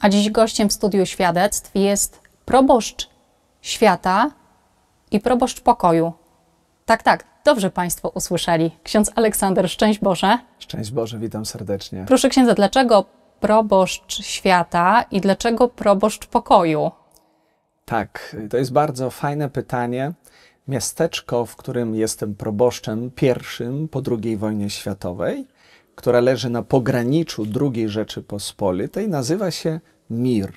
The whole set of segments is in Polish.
A dziś gościem w studiu świadectw jest proboszcz świata i proboszcz pokoju. Tak, tak, dobrze Państwo usłyszeli. Ksiądz Aleksander, szczęść Boże. Szczęść Boże, witam serdecznie. Proszę księdza, dlaczego proboszcz świata i dlaczego proboszcz pokoju? Tak, to jest bardzo fajne pytanie. Miasteczko, w którym jestem proboszczem pierwszym po II wojnie światowej, która leży na pograniczu II Rzeczypospolitej, nazywa się mir,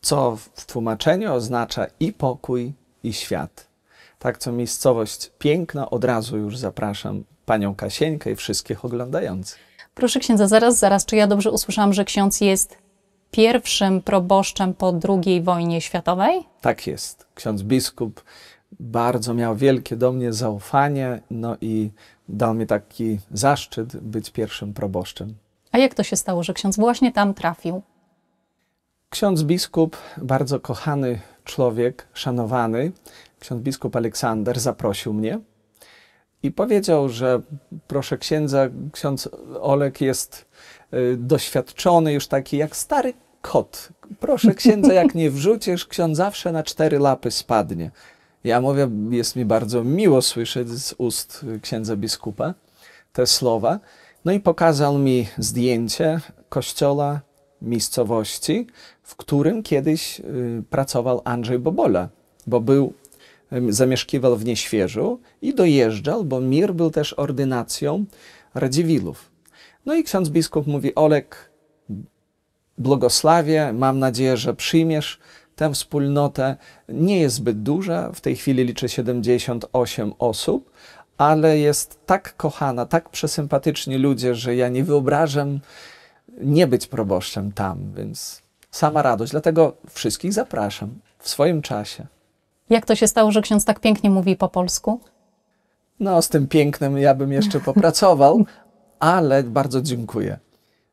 co w tłumaczeniu oznacza i pokój, i świat. Tak, co miejscowość piękna, od razu już zapraszam panią Kasieńkę i wszystkich oglądających. Proszę księdza, zaraz, zaraz, czy ja dobrze usłyszałam, że ksiądz jest pierwszym proboszczem po II wojnie światowej? Tak jest. Ksiądz biskup bardzo miał wielkie do mnie zaufanie, no i dał mi taki zaszczyt być pierwszym proboszczem. A jak to się stało, że ksiądz właśnie tam trafił? Ksiądz biskup, bardzo kochany człowiek, szanowany, ksiądz biskup Aleksander zaprosił mnie i powiedział, że proszę księdza, ksiądz Olek jest y, doświadczony, już taki jak stary kot. Proszę księdza, jak nie wrzucisz, ksiądz zawsze na cztery lapy spadnie. Ja mówię, jest mi bardzo miło słyszeć z ust księdza biskupa te słowa. No i pokazał mi zdjęcie kościoła miejscowości, w którym kiedyś y, pracował Andrzej Bobola, bo był zamieszkiwał w Nieświeżu i dojeżdżał, bo Mir był też ordynacją Radziwilów. No i ksiądz biskup mówi, Olek, błogosławię, mam nadzieję, że przyjmiesz tę wspólnotę nie jest zbyt duża. W tej chwili liczy 78 osób, ale jest tak kochana, tak przesympatyczni ludzie, że ja nie wyobrażam nie być proboszczem tam, więc sama radość. Dlatego wszystkich zapraszam w swoim czasie. Jak to się stało, że ksiądz tak pięknie mówi po polsku? No, z tym pięknym ja bym jeszcze popracował, ale bardzo dziękuję.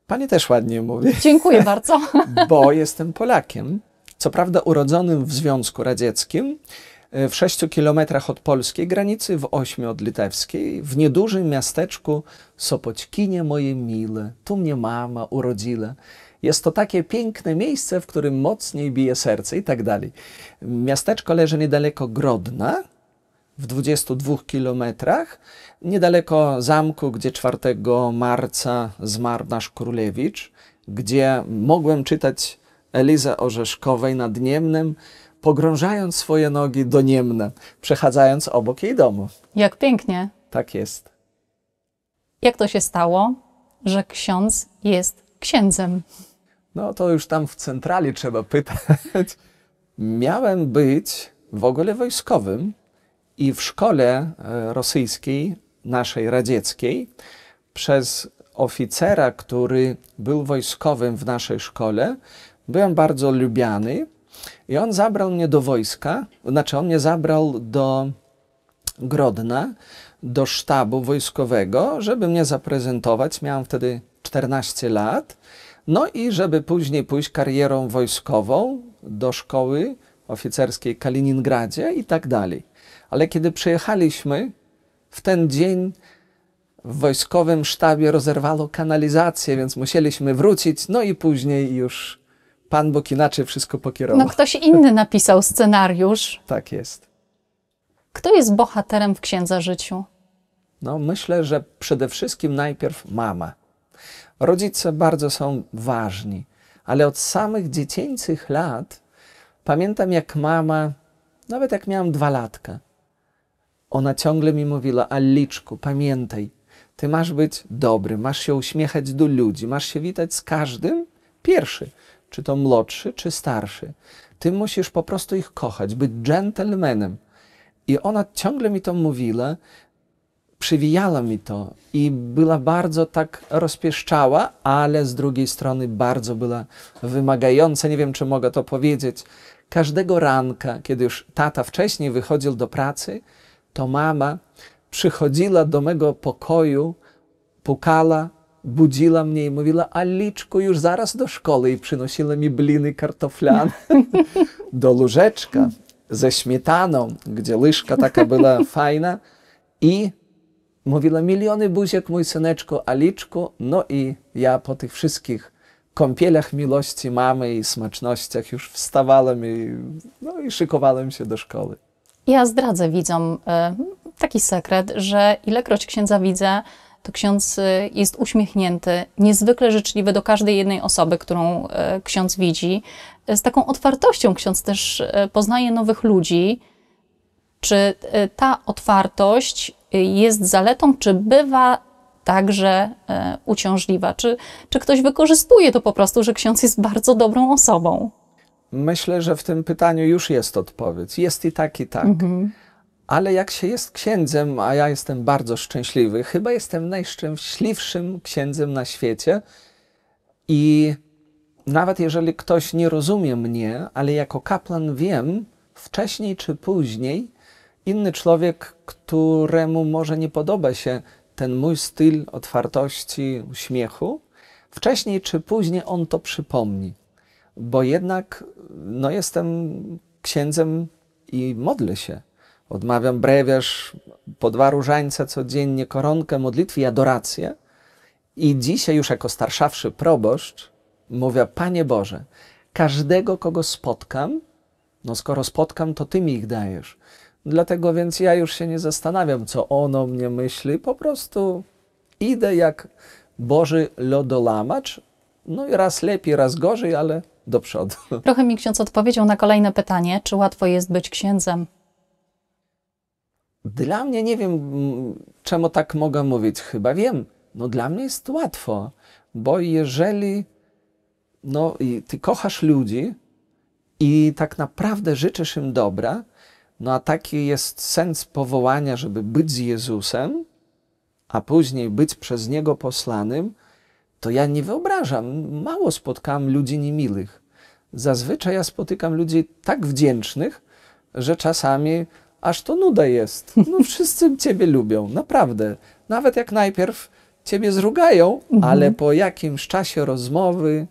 Pani też ładnie mówi. Dziękuję bardzo. Bo jestem Polakiem co prawda urodzonym w Związku Radzieckim, e, w 6 kilometrach od polskiej granicy, w 8 od litewskiej, w niedużym miasteczku Sopoćkinie moje mile, tu mnie mama urodziła. Jest to takie piękne miejsce, w którym mocniej bije serce i tak dalej. Miasteczko leży niedaleko Grodna, w 22 kilometrach, niedaleko zamku, gdzie 4 marca zmarł nasz królewicz, gdzie mogłem czytać Elizę Orzeszkowej nad Niemnem, pogrążając swoje nogi do Niemna, przechadzając obok jej domu. Jak pięknie. Tak jest. Jak to się stało, że ksiądz jest księdzem? No to już tam w centrali trzeba pytać. Miałem być w ogóle wojskowym i w szkole e, rosyjskiej, naszej radzieckiej, przez oficera, który był wojskowym w naszej szkole, Byłem bardzo lubiany i on zabrał mnie do wojska, znaczy on mnie zabrał do Grodna, do sztabu wojskowego, żeby mnie zaprezentować. Miałem wtedy 14 lat. No i żeby później pójść karierą wojskową do szkoły oficerskiej Kaliningradzie i tak dalej. Ale kiedy przyjechaliśmy, w ten dzień w wojskowym sztabie rozerwano kanalizację, więc musieliśmy wrócić, no i później już Pan Bóg inaczej wszystko pokierował. No ktoś inny napisał scenariusz. tak jest. Kto jest bohaterem w Księdza Życiu? No myślę, że przede wszystkim najpierw mama. Rodzice bardzo są ważni, ale od samych dziecięcych lat pamiętam jak mama, nawet jak miałam dwa latka, ona ciągle mi mówiła, Aliczku, pamiętaj, ty masz być dobry, masz się uśmiechać do ludzi, masz się witać z każdym pierwszy czy to młodszy, czy starszy. Ty musisz po prostu ich kochać, być dżentelmenem. I ona ciągle mi to mówiła, przywijała mi to i była bardzo tak rozpieszczała, ale z drugiej strony bardzo była wymagająca, nie wiem czy mogę to powiedzieć. Każdego ranka, kiedy już tata wcześniej wychodził do pracy, to mama przychodziła do mego pokoju, pukała budziła mnie i mówiła, Aliczku, już zaraz do szkoły i przynosiła mi bliny kartoflane do łóżeczka ze śmietaną, gdzie lyżka taka była fajna i mówiła, miliony buziek, mój syneczko, Aliczku, no i ja po tych wszystkich kąpielach miłości mamy i smacznościach już wstawałem i, no, i szykowałem się do szkoły. Ja zdradzę widzom y, taki sekret, że ilekroć księdza widzę, to ksiądz y, jest uśmiechnięty, niezwykle życzliwy do każdej jednej osoby, którą y, ksiądz widzi. Z taką otwartością ksiądz też y, poznaje nowych ludzi. Czy ta otwartość jest zaletą, czy bywa także uciążliwa? Czy, czy ktoś wykorzystuje to po prostu, że ksiądz jest bardzo dobrą osobą? Myślę, że w tym pytaniu już jest odpowiedź. Jest i tak, i tak. Mhm. Ale jak się jest księdzem, a ja jestem bardzo szczęśliwy, chyba jestem najszczęśliwszym księdzem na świecie. I nawet jeżeli ktoś nie rozumie mnie, ale jako kaplan wiem, wcześniej czy później, inny człowiek, któremu może nie podoba się ten mój styl otwartości, uśmiechu, wcześniej czy później on to przypomni. Bo jednak no, jestem księdzem i modlę się. Odmawiam brewiarz po dwa różańce codziennie, koronkę modlitwy i adorację. I dzisiaj już jako starszawszy proboszcz mówię, Panie Boże, każdego, kogo spotkam, no skoro spotkam, to Ty mi ich dajesz. Dlatego więc ja już się nie zastanawiam, co ono mnie myśli, po prostu idę jak Boży lodolamacz, no i raz lepiej, raz gorzej, ale do przodu. Trochę mi ksiądz odpowiedział na kolejne pytanie, czy łatwo jest być księdzem? Dla mnie nie wiem, czemu tak mogę mówić. Chyba wiem. No dla mnie jest łatwo, bo jeżeli no, ty kochasz ludzi i tak naprawdę życzysz im dobra, no a taki jest sens powołania, żeby być z Jezusem, a później być przez Niego poslanym, to ja nie wyobrażam, mało spotkam ludzi niemilych. Zazwyczaj ja spotykam ludzi tak wdzięcznych, że czasami aż to nuda jest. No wszyscy ciebie lubią, naprawdę. Nawet jak najpierw ciebie zrugają, mhm. ale po jakimś czasie rozmowy,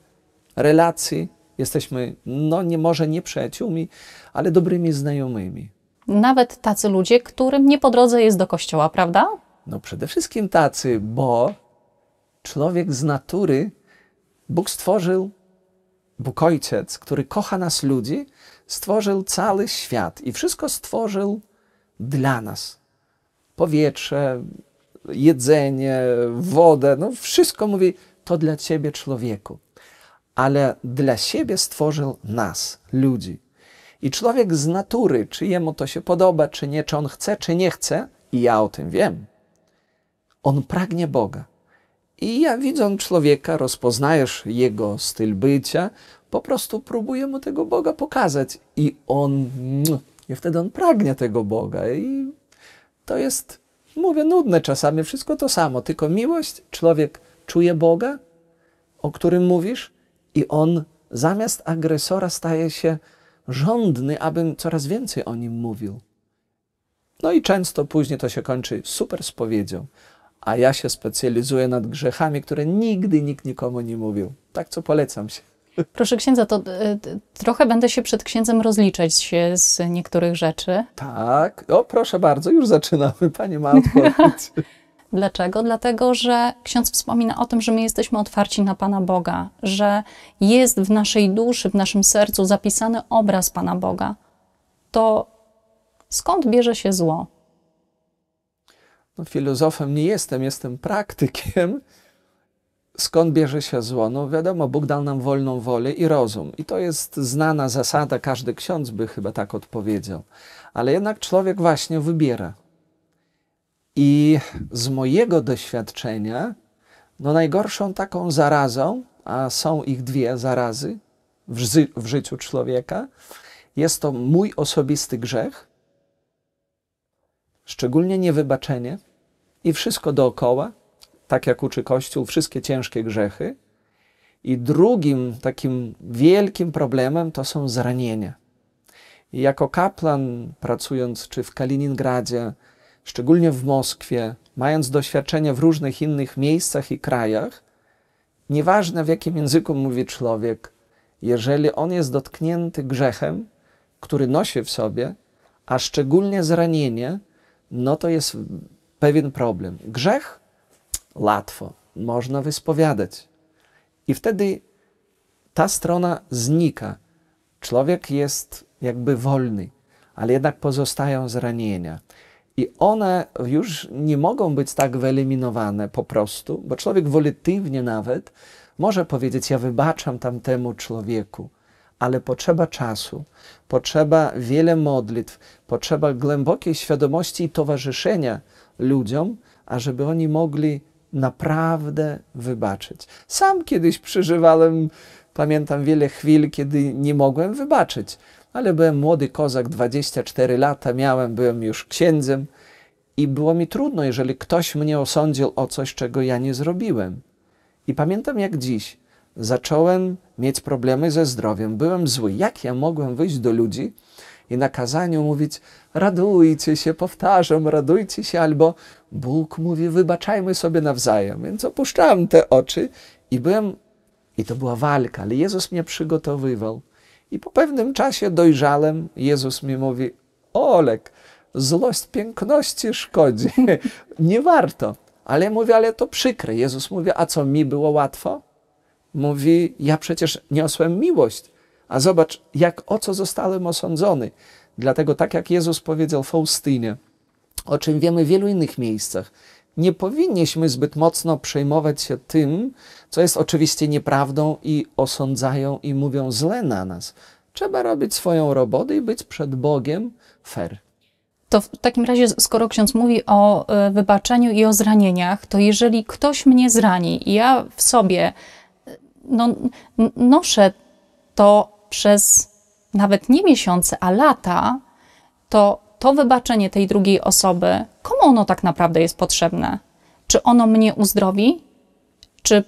relacji jesteśmy, no nie, może nie przyjaciółmi, ale dobrymi znajomymi. Nawet tacy ludzie, którym nie po drodze jest do kościoła, prawda? No przede wszystkim tacy, bo człowiek z natury, Bóg stworzył, Bóg Ojciec, który kocha nas ludzi, stworzył cały świat i wszystko stworzył dla nas. Powietrze, jedzenie, wodę, no wszystko mówi, to dla ciebie człowieku. Ale dla siebie stworzył nas, ludzi. I człowiek z natury, czy jemu to się podoba, czy nie, czy on chce, czy nie chce, i ja o tym wiem, on pragnie Boga. I ja widząc człowieka, rozpoznajesz jego styl bycia, po prostu próbuje mu tego Boga pokazać. I on, i wtedy on pragnie tego Boga. I to jest, mówię, nudne czasami, wszystko to samo, tylko miłość, człowiek czuje Boga, o którym mówisz, i on zamiast agresora staje się żądny, abym coraz więcej o nim mówił. No i często później to się kończy super spowiedzią, a ja się specjalizuję nad grzechami, które nigdy nikt nikomu nie mówił. Tak co polecam się. Proszę księdza, to y, trochę będę się przed księdzem rozliczać się z niektórych rzeczy. Tak. O, proszę bardzo, już zaczynamy. Pani ma odpowiedź. Dlaczego? Dlatego, że ksiądz wspomina o tym, że my jesteśmy otwarci na Pana Boga, że jest w naszej duszy, w naszym sercu zapisany obraz Pana Boga. To skąd bierze się zło? No, filozofem nie jestem, jestem praktykiem skąd bierze się zło? No wiadomo, Bóg dał nam wolną wolę i rozum. I to jest znana zasada, każdy ksiądz by chyba tak odpowiedział. Ale jednak człowiek właśnie wybiera. I z mojego doświadczenia, no najgorszą taką zarazą, a są ich dwie zarazy w, ży w życiu człowieka, jest to mój osobisty grzech, szczególnie niewybaczenie i wszystko dookoła, tak jak uczy Kościół, wszystkie ciężkie grzechy. I drugim takim wielkim problemem to są zranienia. I jako kaplan, pracując czy w Kaliningradzie, szczególnie w Moskwie, mając doświadczenia w różnych innych miejscach i krajach, nieważne w jakim języku mówi człowiek, jeżeli on jest dotknięty grzechem, który nosi w sobie, a szczególnie zranienie, no to jest pewien problem. Grzech łatwo, można wyspowiadać. I wtedy ta strona znika. Człowiek jest jakby wolny, ale jednak pozostają zranienia. I one już nie mogą być tak wyeliminowane po prostu, bo człowiek wolitywnie nawet może powiedzieć: Ja wybaczam tamtemu człowieku, ale potrzeba czasu, potrzeba wiele modlitw, potrzeba głębokiej świadomości i towarzyszenia ludziom, ażeby oni mogli naprawdę wybaczyć. Sam kiedyś przeżywałem, pamiętam wiele chwil, kiedy nie mogłem wybaczyć, ale byłem młody kozak, 24 lata miałem, byłem już księdzem i było mi trudno, jeżeli ktoś mnie osądził o coś, czego ja nie zrobiłem. I pamiętam jak dziś. Zacząłem mieć problemy ze zdrowiem, byłem zły. Jak ja mogłem wyjść do ludzi, i na kazaniu mówić radujcie się, powtarzam, radujcie się, albo Bóg mówi wybaczajmy sobie nawzajem. Więc opuszczałem te oczy i byłem, i to była walka, ale Jezus mnie przygotowywał. I po pewnym czasie dojrzałem, Jezus mi mówi, Olek, złość piękności szkodzi, nie warto. Ale mówię, ale to przykre. Jezus mówi, a co mi było łatwo? Mówi, ja przecież niosłem miłość. A zobacz, jak o co zostałem osądzony. Dlatego, tak jak Jezus powiedział Faustynie, o czym wiemy w wielu innych miejscach, nie powinniśmy zbyt mocno przejmować się tym, co jest oczywiście nieprawdą i osądzają i mówią źle na nas. Trzeba robić swoją robotę i być przed Bogiem fair. To w takim razie, skoro ksiądz mówi o e, wybaczeniu i o zranieniach, to jeżeli ktoś mnie zrani i ja w sobie e, no, noszę to przez nawet nie miesiące, a lata, to to wybaczenie tej drugiej osoby, komu ono tak naprawdę jest potrzebne? Czy ono mnie uzdrowi? Czy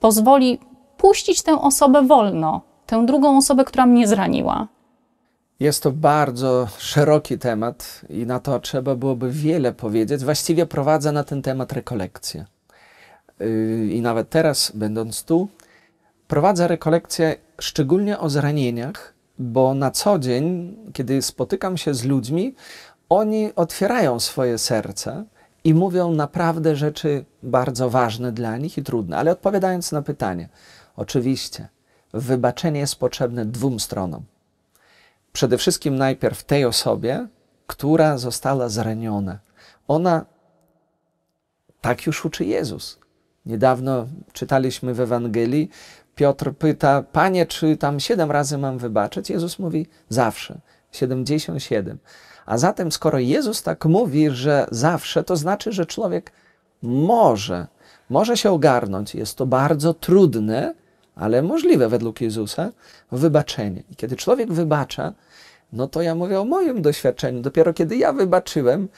pozwoli puścić tę osobę wolno, tę drugą osobę, która mnie zraniła? Jest to bardzo szeroki temat i na to trzeba byłoby wiele powiedzieć. Właściwie prowadzę na ten temat rekolekcję. Y, I nawet teraz, będąc tu, prowadzę rekolekcje szczególnie o zranieniach, bo na co dzień, kiedy spotykam się z ludźmi, oni otwierają swoje serce i mówią naprawdę rzeczy bardzo ważne dla nich i trudne. Ale odpowiadając na pytanie, oczywiście, wybaczenie jest potrzebne dwóm stronom. Przede wszystkim najpierw tej osobie, która została zraniona. Ona tak już uczy Jezus. Niedawno czytaliśmy w Ewangelii Piotr pyta, panie, czy tam siedem razy mam wybaczyć? Jezus mówi, zawsze, 77. A zatem, skoro Jezus tak mówi, że zawsze, to znaczy, że człowiek może, może się ogarnąć. Jest to bardzo trudne, ale możliwe według Jezusa, wybaczenie. I kiedy człowiek wybacza, no to ja mówię o moim doświadczeniu. Dopiero kiedy ja wybaczyłem,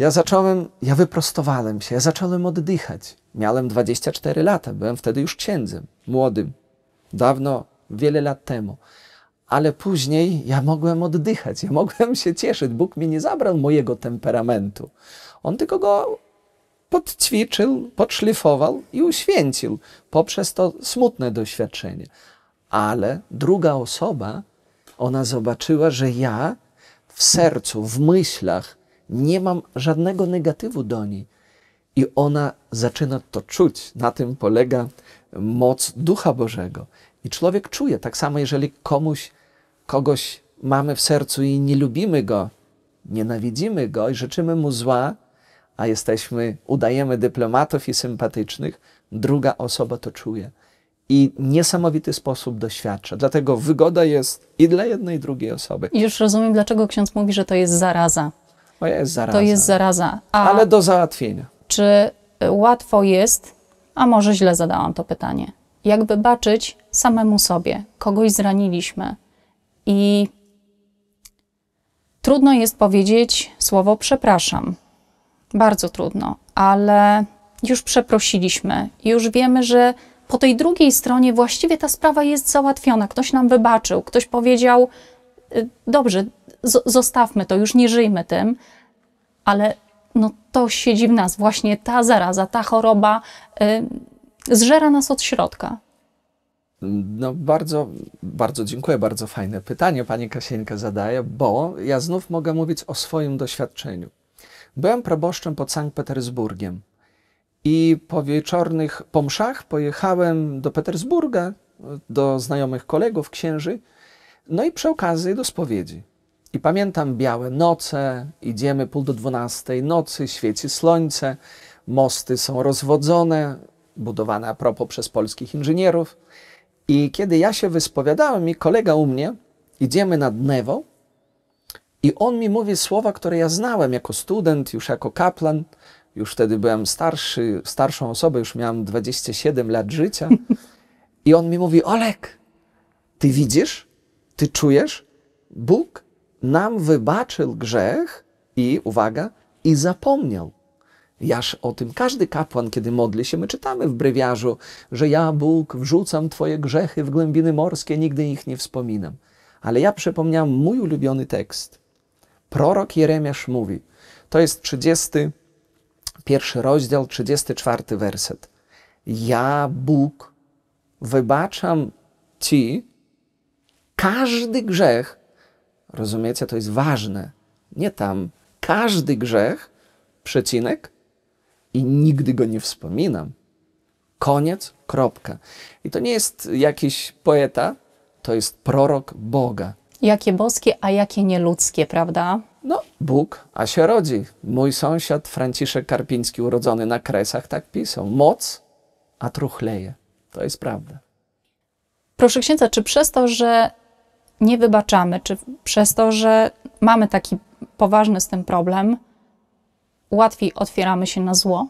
ja zacząłem, ja wyprostowałem się, ja zacząłem oddychać. Miałem 24 lata, byłem wtedy już księdzem, młodym, dawno, wiele lat temu. Ale później ja mogłem oddychać, ja mogłem się cieszyć. Bóg mi nie zabrał mojego temperamentu. On tylko go podćwiczył, podszlifował i uświęcił poprzez to smutne doświadczenie. Ale druga osoba, ona zobaczyła, że ja w sercu, w myślach nie mam żadnego negatywu do niej. I ona zaczyna to czuć. Na tym polega moc Ducha Bożego. I człowiek czuje, tak samo jeżeli komuś, kogoś mamy w sercu i nie lubimy go, nienawidzimy go i życzymy mu zła, a jesteśmy, udajemy dyplomatów i sympatycznych, druga osoba to czuje i niesamowity sposób doświadcza. Dlatego wygoda jest i dla jednej, i drugiej osoby. I już rozumiem, dlaczego ksiądz mówi, że to jest zaraza. To jest zaraza. To jest zaraza. A Ale do załatwienia. Czy e, łatwo jest, a może źle zadałam to pytanie, jak wybaczyć samemu sobie? Kogoś zraniliśmy i trudno jest powiedzieć słowo przepraszam. Bardzo trudno, ale już przeprosiliśmy, już wiemy, że po tej drugiej stronie właściwie ta sprawa jest załatwiona. Ktoś nam wybaczył, ktoś powiedział: y, Dobrze, zostawmy to, już nie żyjmy tym, ale no to siedzi w nas, właśnie ta zaraza, ta choroba y, zżera nas od środka. No bardzo, bardzo dziękuję, bardzo fajne pytanie pani Kasieńka zadaje, bo ja znów mogę mówić o swoim doświadczeniu. Byłem proboszczem pod Sankt Petersburgiem i po wieczornych pomszach pojechałem do Petersburga, do znajomych kolegów, księży, no i przy okazji do spowiedzi. I pamiętam białe noce, idziemy pół do dwunastej nocy, świeci słońce, mosty są rozwodzone, budowane a propos przez polskich inżynierów. I kiedy ja się wyspowiadałem i kolega u mnie, idziemy nad Newą i on mi mówi słowa, które ja znałem jako student, już jako kaplan, już wtedy byłem starszy, starszą osobą, już miałem 27 lat życia. I on mi mówi, Olek, ty widzisz, ty czujesz, Bóg nam wybaczył grzech i, uwaga, i zapomniał. Jaż o tym każdy kapłan, kiedy modli się, my czytamy w brewiarzu, że ja, Bóg, wrzucam Twoje grzechy w głębiny morskie, nigdy ich nie wspominam. Ale ja przypomniałam mój ulubiony tekst. Prorok Jeremiasz mówi, to jest 31 rozdział, 34 werset. Ja, Bóg, wybaczam Ci każdy grzech, Rozumiecie, to jest ważne. Nie tam. Każdy grzech, przecinek, i nigdy go nie wspominam. Koniec, kropka. I to nie jest jakiś poeta, to jest prorok Boga. Jakie boskie, a jakie nieludzkie, prawda? No, Bóg, a się rodzi. Mój sąsiad Franciszek Karpiński, urodzony na Kresach, tak pisał. Moc, a truchleje. To jest prawda. Proszę księdza, czy przez to, że nie wybaczamy, czy przez to, że mamy taki poważny z tym problem, łatwiej otwieramy się na zło?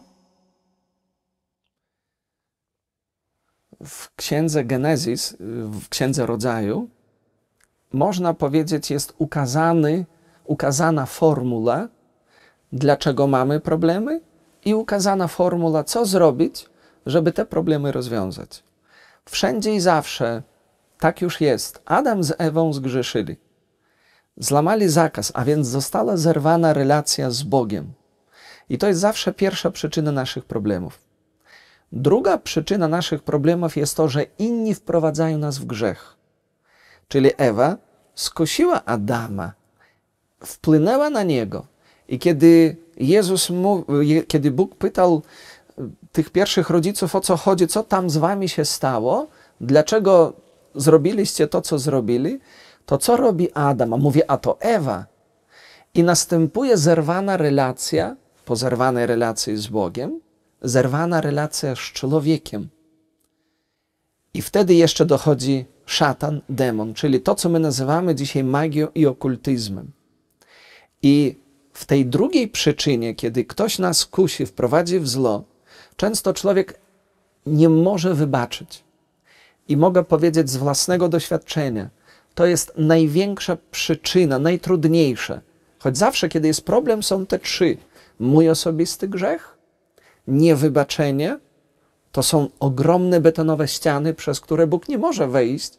W księdze Genezis, w księdze rodzaju, można powiedzieć, jest ukazany, ukazana formuła, dlaczego mamy problemy, i ukazana formuła, co zrobić, żeby te problemy rozwiązać. Wszędzie i zawsze tak już jest. Adam z Ewą zgrzeszyli. Zlamali zakaz, a więc została zerwana relacja z Bogiem. I to jest zawsze pierwsza przyczyna naszych problemów. Druga przyczyna naszych problemów jest to, że inni wprowadzają nas w grzech. Czyli Ewa skusiła Adama, wpłynęła na niego. I kiedy Jezus kiedy Bóg pytał e, tych pierwszych rodziców o co chodzi, co tam z wami się stało, dlaczego zrobiliście to, co zrobili, to co robi Adam? A mówię, a to Ewa. I następuje zerwana relacja, po zerwanej relacji z Bogiem, zerwana relacja z człowiekiem. I wtedy jeszcze dochodzi szatan, demon, czyli to, co my nazywamy dzisiaj magią i okultyzmem. I w tej drugiej przyczynie, kiedy ktoś nas kusi, wprowadzi w zło, często człowiek nie może wybaczyć. I mogę powiedzieć z własnego doświadczenia, to jest największa przyczyna, najtrudniejsza. Choć zawsze, kiedy jest problem, są te trzy: mój osobisty grzech, niewybaczenie, to są ogromne betonowe ściany, przez które Bóg nie może wejść,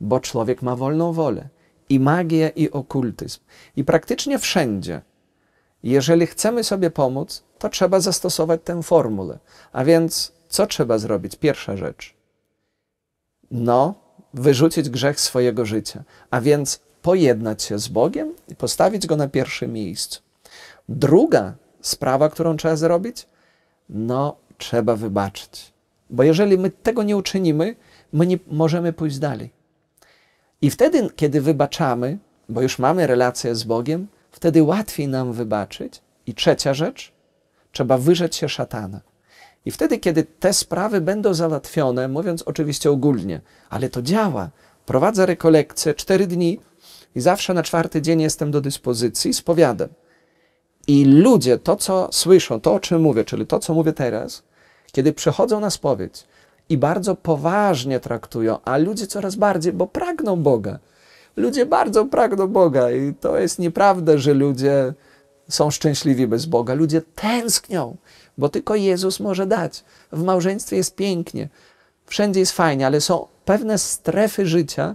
bo człowiek ma wolną wolę. I magię, i okultyzm. I praktycznie wszędzie, jeżeli chcemy sobie pomóc, to trzeba zastosować tę formułę. A więc, co trzeba zrobić? Pierwsza rzecz no, wyrzucić grzech swojego życia, a więc pojednać się z Bogiem i postawić go na pierwszym miejscu. Druga sprawa, którą trzeba zrobić, no, trzeba wybaczyć. Bo jeżeli my tego nie uczynimy, my nie możemy pójść dalej. I wtedy, kiedy wybaczamy, bo już mamy relację z Bogiem, wtedy łatwiej nam wybaczyć. I trzecia rzecz, trzeba wyrzec się szatana. I wtedy, kiedy te sprawy będą załatwione, mówiąc oczywiście ogólnie, ale to działa, prowadzę rekolekcję cztery dni i zawsze na czwarty dzień jestem do dyspozycji, spowiadam. I ludzie to, co słyszą, to o czym mówię, czyli to, co mówię teraz, kiedy przychodzą na spowiedź i bardzo poważnie traktują, a ludzie coraz bardziej, bo pragną Boga. Ludzie bardzo pragną Boga i to jest nieprawda, że ludzie są szczęśliwi bez Boga. Ludzie tęsknią bo tylko Jezus może dać. W małżeństwie jest pięknie, wszędzie jest fajnie, ale są pewne strefy życia,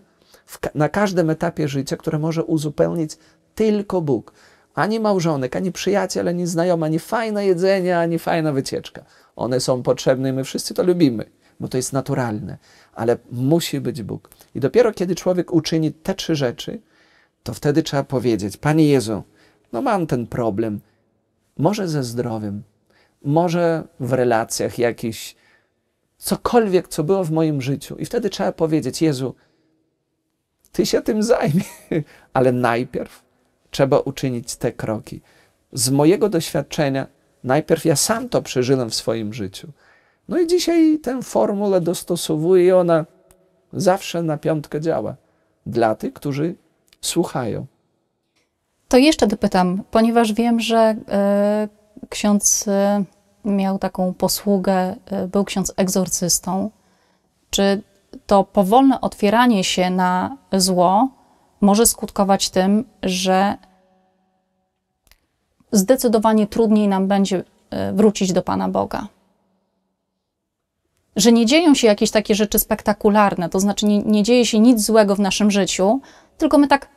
na każdym etapie życia, które może uzupełnić tylko Bóg. Ani małżonek, ani przyjaciel, ani znajomy, ani fajne jedzenie, ani fajna wycieczka. One są potrzebne i my wszyscy to lubimy, bo to jest naturalne, ale musi być Bóg. I dopiero kiedy człowiek uczyni te trzy rzeczy, to wtedy trzeba powiedzieć: Panie Jezu, no mam ten problem, może ze zdrowiem, może w relacjach jakiś cokolwiek, co było w moim życiu. I wtedy trzeba powiedzieć: Jezu, Ty się tym zajmij, ale najpierw trzeba uczynić te kroki. Z mojego doświadczenia, najpierw ja sam to przeżyłem w swoim życiu. No i dzisiaj tę formułę dostosowuję i ona zawsze na piątkę działa dla tych, którzy słuchają. To jeszcze dopytam, ponieważ wiem, że. Yy ksiądz y, miał taką posługę, y, był ksiądz egzorcystą. Czy to powolne otwieranie się na zło może skutkować tym, że zdecydowanie trudniej nam będzie y, wrócić do Pana Boga? Że nie dzieją się jakieś takie rzeczy spektakularne, to znaczy nie, nie dzieje się nic złego w naszym życiu, tylko my tak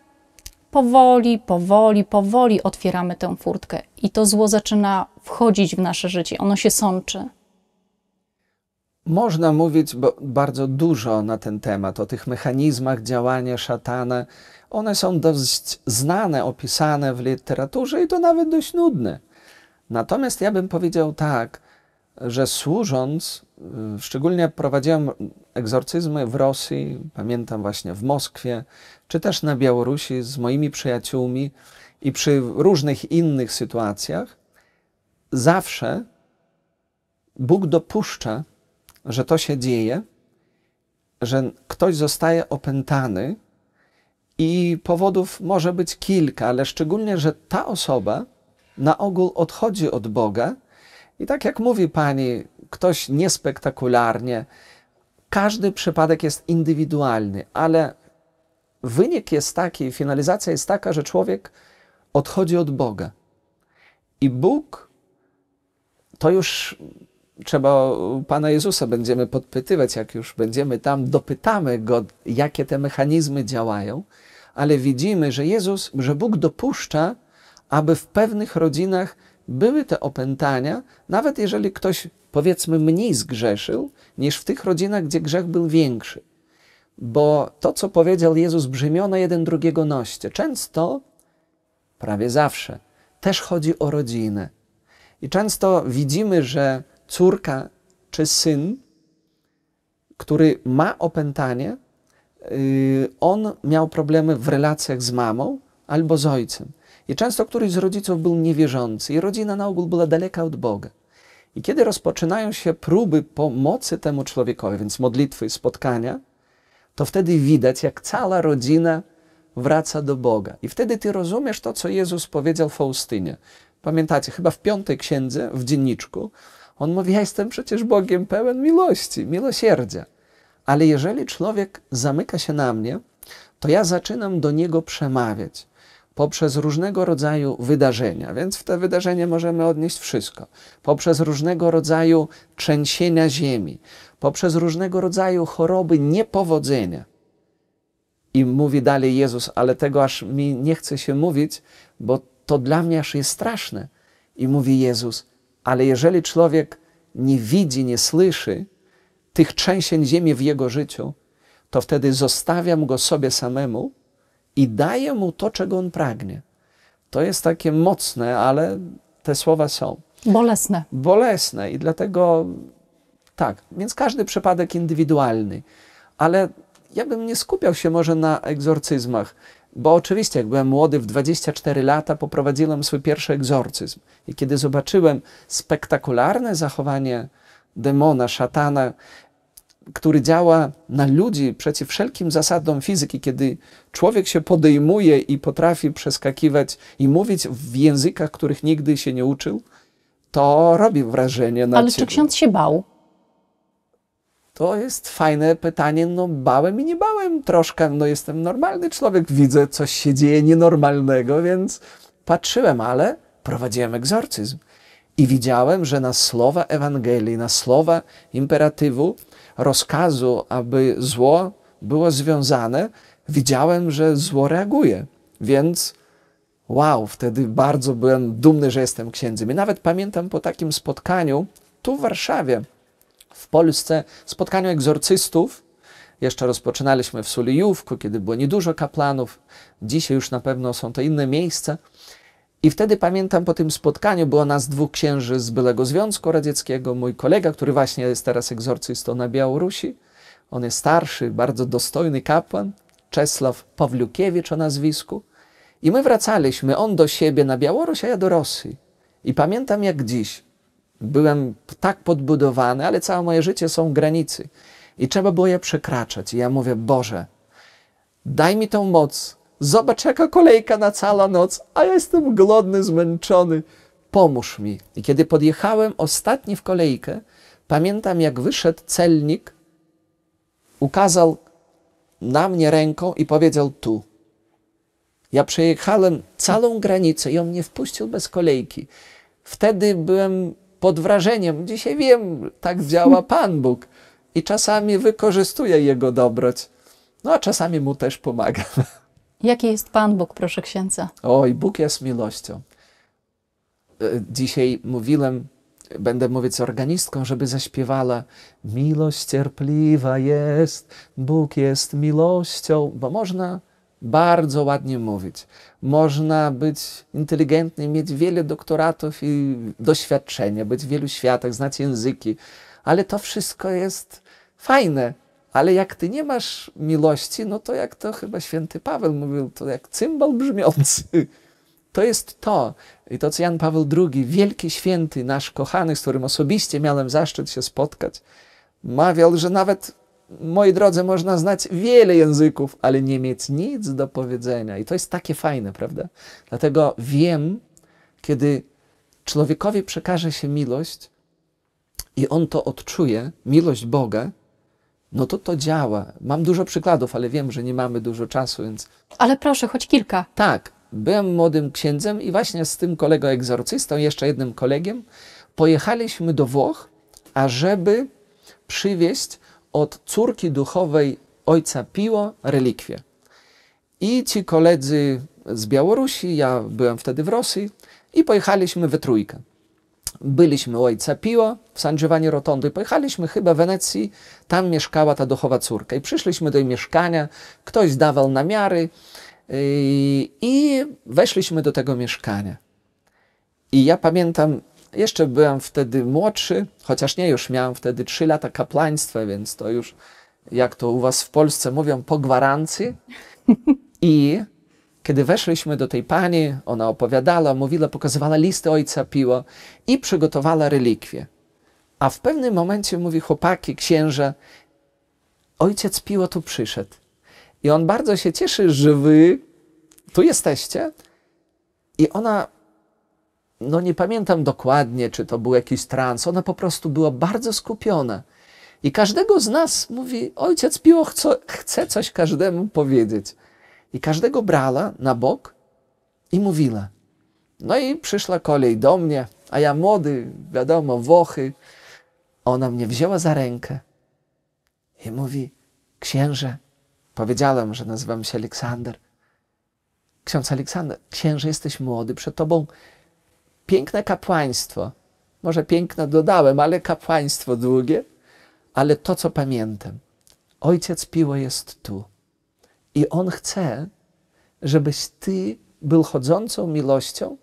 powoli, powoli, powoli otwieramy tę furtkę i to zło zaczyna wchodzić w nasze życie, ono się sączy. Można mówić bardzo dużo na ten temat, o tych mechanizmach działania szatana. One są dość znane, opisane w literaturze i to nawet dość nudne. Natomiast ja bym powiedział tak, że służąc, y, szczególnie prowadziłem egzorcyzmy w Rosji, pamiętam właśnie w Moskwie, czy też na Białorusi z moimi przyjaciółmi i przy różnych innych sytuacjach, zawsze Bóg dopuszcza, że to się dzieje, że ktoś zostaje opętany i powodów może być kilka, ale szczególnie, że ta osoba na ogół odchodzi od Boga. I tak jak mówi pani, ktoś niespektakularnie, każdy przypadek jest indywidualny, ale wynik jest taki, finalizacja jest taka, że człowiek odchodzi od Boga. I Bóg to już trzeba Pana Jezusa będziemy podpytywać, jak już będziemy tam, dopytamy Go, jakie te mechanizmy działają, ale widzimy, że Jezus, że Bóg dopuszcza, aby w pewnych rodzinach były te opętania, nawet jeżeli ktoś powiedzmy, mniej zgrzeszył niż w tych rodzinach, gdzie grzech był większy. Bo to, co powiedział Jezus, brzmiono jeden drugiego noście. Często, prawie zawsze, też chodzi o rodzinę. I często widzimy, że córka czy syn, który ma opętanie, yy, on miał problemy w relacjach z mamą albo z ojcem. I często któryś z rodziców był niewierzący, i rodzina na ogół była daleka od Boga. I kiedy rozpoczynają się próby pomocy temu człowiekowi, więc modlitwy, spotkania, to wtedy widać, jak cała rodzina wraca do Boga. I wtedy ty rozumiesz to, co Jezus powiedział Faustynie. Pamiętacie, chyba w piątej księdze, w dzienniczku, on mówi: Ja jestem przecież Bogiem pełen miłości, miłosierdzia. Ale jeżeli człowiek zamyka się na mnie, to ja zaczynam do niego przemawiać poprzez różnego rodzaju wydarzenia, więc w te wydarzenia możemy odnieść wszystko, poprzez różnego rodzaju trzęsienia ziemi, poprzez różnego rodzaju choroby, niepowodzenia. I mówi dalej Jezus, ale tego aż mi nie chce się mówić, bo to dla mnie aż jest straszne. I mówi Jezus, ale jeżeli człowiek nie widzi, nie słyszy tych trzęsień ziemi w jego życiu, to wtedy zostawiam go sobie samemu i daje mu to, czego on pragnie. To jest takie mocne, ale te słowa są. Bolesne. Bolesne i dlatego tak, więc każdy przypadek indywidualny, ale ja bym nie skupiał się może na egzorcyzmach, bo oczywiście, jak byłem młody, w 24 lata poprowadziłem swój pierwszy egzorcyzm. I kiedy zobaczyłem spektakularne zachowanie demona, szatana, który działa na ludzi przeciw wszelkim zasadom fizyki, kiedy człowiek się podejmuje i potrafi przeskakiwać i mówić w językach, których nigdy się nie uczył, to robi wrażenie na Ale ciebie. czy ksiądz się bał? To jest fajne pytanie. No, bałem i nie bałem troszkę. No, jestem normalny człowiek, widzę, coś się dzieje nienormalnego, więc patrzyłem, ale prowadziłem egzorcyzm. I widziałem, że na słowa Ewangelii, na słowa imperatywu rozkazu, aby zło było związane, widziałem, że zło reaguje. Więc wow, wtedy bardzo byłem dumny, że jestem księdzem. I nawet pamiętam po takim spotkaniu tu w Warszawie, w Polsce, spotkaniu egzorcystów. Jeszcze rozpoczynaliśmy w Sulijówku, kiedy było niedużo kaplanów. Dzisiaj już na pewno są to inne miejsca. I wtedy pamiętam po tym spotkaniu, było nas dwóch księży z byłego Związku Radzieckiego, mój kolega, który właśnie jest teraz egzorcystą na Białorusi, on jest starszy, bardzo dostojny kapłan, Czesław Pawlukiewicz o nazwisku. I my wracaliśmy, on do siebie na Białoruś, a ja do Rosji. I pamiętam jak dziś. Byłem tak podbudowany, ale całe moje życie są granicy. I trzeba było je przekraczać. I ja mówię, Boże, daj mi tą moc, Zobacz, jaka kolejka na cała noc, a ja jestem głodny, zmęczony. Pomóż mi. I kiedy podjechałem ostatni w kolejkę, pamiętam, jak wyszedł celnik, ukazał na mnie ręką i powiedział tu. Ja przejechałem całą granicę i on mnie wpuścił bez kolejki. Wtedy byłem pod wrażeniem. Dzisiaj wiem, tak działa Pan Bóg. I czasami wykorzystuję Jego dobroć. No a czasami Mu też pomagam. Jaki jest Pan Bóg, proszę księdza? Oj, Bóg jest miłością. E, dzisiaj mówiłem, będę mówić z organistką, żeby zaśpiewała Miłość cierpliwa jest, Bóg jest miłością, bo można bardzo ładnie mówić. Można być inteligentnym, mieć wiele doktoratów i doświadczenia, być w wielu światach, znać języki, ale to wszystko jest fajne, ale jak ty nie masz miłości, no to jak to chyba święty Paweł mówił, to jak cymbał brzmiący. To jest to. I to, co Jan Paweł II, wielki święty, nasz kochany, z którym osobiście miałem zaszczyt się spotkać, mawiał, że nawet, moi drodzy, można znać wiele języków, ale nie mieć nic do powiedzenia. I to jest takie fajne, prawda? Dlatego wiem, kiedy człowiekowi przekaże się miłość i on to odczuje, miłość Boga, no to to działa. Mam dużo przykładów, ale wiem, że nie mamy dużo czasu, więc. Ale proszę, choć kilka. Tak. Byłem młodym księdzem i właśnie z tym kolegą egzorcystą, jeszcze jednym kolegiem, pojechaliśmy do Włoch, ażeby przywieźć od córki duchowej ojca Piło relikwie. I ci koledzy z Białorusi, ja byłem wtedy w Rosji, i pojechaliśmy we trójkę byliśmy u ojca Pio w San Giovanni Rotondo i pojechaliśmy chyba w Wenecji, tam mieszkała ta duchowa córka i przyszliśmy do jej mieszkania, ktoś dawał namiary i, yy, i weszliśmy do tego mieszkania. I ja pamiętam, jeszcze byłem wtedy młodszy, chociaż nie, już miałem wtedy 3 lata kapłaństwa, więc to już, jak to u was w Polsce mówią, po gwarancji. I kiedy weszliśmy do tej pani, ona opowiadała, mówiła, pokazywała listy ojca Piła i przygotowała relikwie. A w pewnym momencie mówi chłopaki, księża, ojciec Piło tu przyszedł. I on bardzo się cieszy, że wy tu jesteście. I ona, no nie pamiętam dokładnie, czy to był jakiś trans, ona po prostu była bardzo skupiona. I każdego z nas mówi, ojciec Piło chce, chce coś każdemu powiedzieć i każdego brała na bok i mówiła. No i przyszła kolej do mnie, a ja młody, wiadomo, Wochy. Ona mnie wzięła za rękę i mówi, księże, powiedziałem, że nazywam się Aleksander. Ksiądz Aleksander, księże, jesteś młody, przed tobą piękne kapłaństwo. Może piękne dodałem, ale kapłaństwo długie. Ale to, co pamiętam, ojciec piło jest tu. I On chce, żebyś Ty był chodzącą miłością,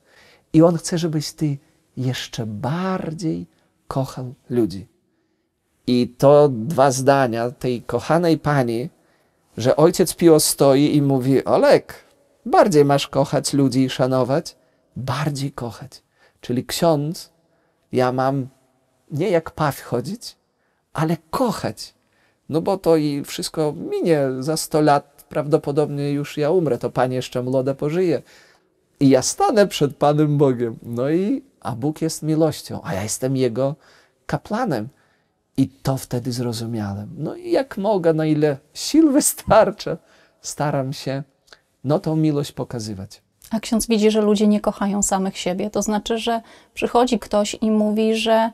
i On chce, żebyś Ty jeszcze bardziej kochał ludzi. I to dwa zdania tej kochanej pani, że ojciec Pio stoi i mówi: Olek, bardziej masz kochać ludzi i szanować, bardziej kochać. Czyli ksiądz, ja mam nie jak paw chodzić, ale kochać. No bo to i wszystko minie za 100 lat, prawdopodobnie już ja umrę, to Pan jeszcze młode pożyje. I ja stanę przed Panem Bogiem. No i, a Bóg jest miłością, a ja jestem Jego kaplanem. I to wtedy zrozumiałem. No i jak mogę, na ile sił wystarcza, staram się no tą miłość pokazywać. A ksiądz widzi, że ludzie nie kochają samych siebie. To znaczy, że przychodzi ktoś i mówi, że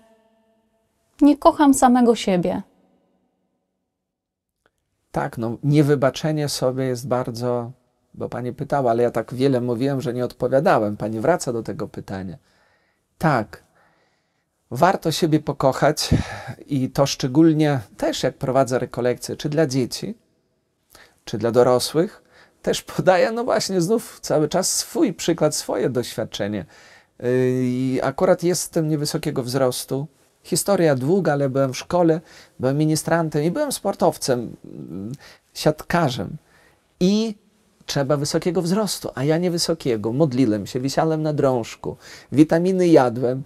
nie kocham samego siebie. Tak, no niewybaczenie sobie jest bardzo, bo Pani pytała, ale ja tak wiele mówiłem, że nie odpowiadałem. Pani wraca do tego pytania. Tak, warto siebie pokochać i to szczególnie też jak prowadzę rekolekcje, czy dla dzieci, czy dla dorosłych, też podaję, no właśnie, znów cały czas swój przykład, swoje doświadczenie. Yy, I akurat jestem niewysokiego wzrostu, historia długa, ale byłem w szkole, byłem ministrantem i byłem sportowcem, mm, siatkarzem. I trzeba wysokiego wzrostu, a ja nie wysokiego. Modliłem się, wisiałem na drążku, witaminy jadłem,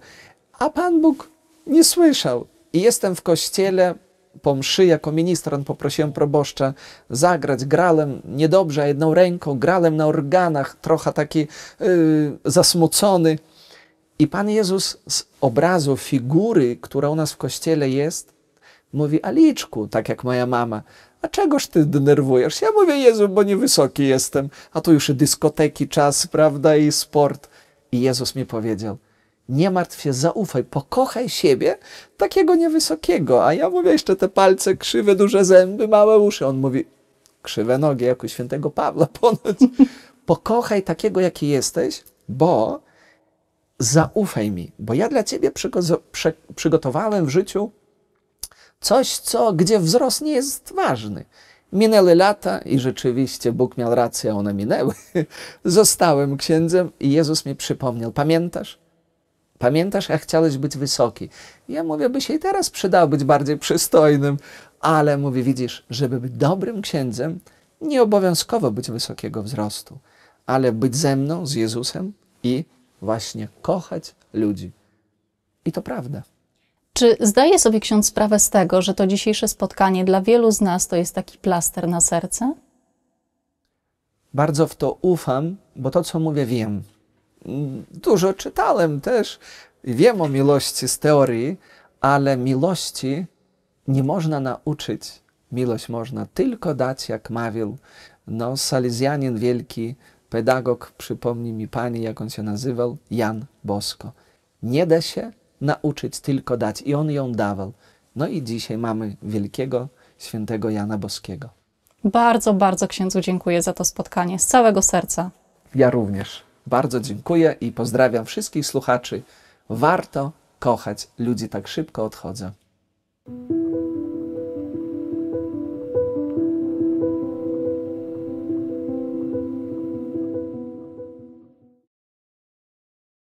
a Pan Bóg nie słyszał. I jestem w kościele po mszy jako ministrant poprosiłem proboszcza zagrać. Grałem niedobrze, a jedną ręką grałem na organach, trochę taki yy, zasmucony. I Pan Jezus z obrazu, figury, która u nas w kościele jest, mówi: Aliczku, tak jak moja mama, a czegoż ty denerwujesz? Ja mówię: Jezu, bo niewysoki jestem, a tu już i dyskoteki, czas, prawda, i sport. I Jezus mi powiedział: Nie martw się, zaufaj, pokochaj siebie takiego niewysokiego. A ja mówię jeszcze te palce krzywe, duże zęby, małe uszy. On mówi: Krzywe nogi, jak u świętego Pawła ponoć. Pokochaj takiego, jaki jesteś, bo zaufaj mi, bo ja dla ciebie przygotowałem w życiu coś, co, gdzie wzrost nie jest ważny. Minęły lata i rzeczywiście Bóg miał rację, one minęły. Zostałem księdzem i Jezus mi przypomniał: Pamiętasz? Pamiętasz, jak chciałeś być wysoki? Ja mówię, by się i teraz przydał być bardziej przystojnym, ale mówię, widzisz, żeby być dobrym księdzem, nie obowiązkowo być wysokiego wzrostu, ale być ze mną, z Jezusem i właśnie kochać ludzi. I to prawda. Czy zdaje sobie ksiądz sprawę z tego, że to dzisiejsze spotkanie dla wielu z nas to jest taki plaster na serce? Bardzo w to ufam, bo to, co mówię, wiem. Dużo czytałem też. i Wiem o miłości z teorii, ale miłości nie można nauczyć. Miłość można tylko dać, jak mawił no, Salezjanin wielki pedagog, przypomni mi pani, jak on się nazywał, Jan Bosko. Nie da się nauczyć, tylko dać. I on ją dawał. No i dzisiaj mamy wielkiego świętego Jana Boskiego. Bardzo, bardzo księdzu dziękuję za to spotkanie z całego serca. Ja również. Bardzo dziękuję i pozdrawiam wszystkich słuchaczy. Warto kochać. ludzi. tak szybko odchodzą.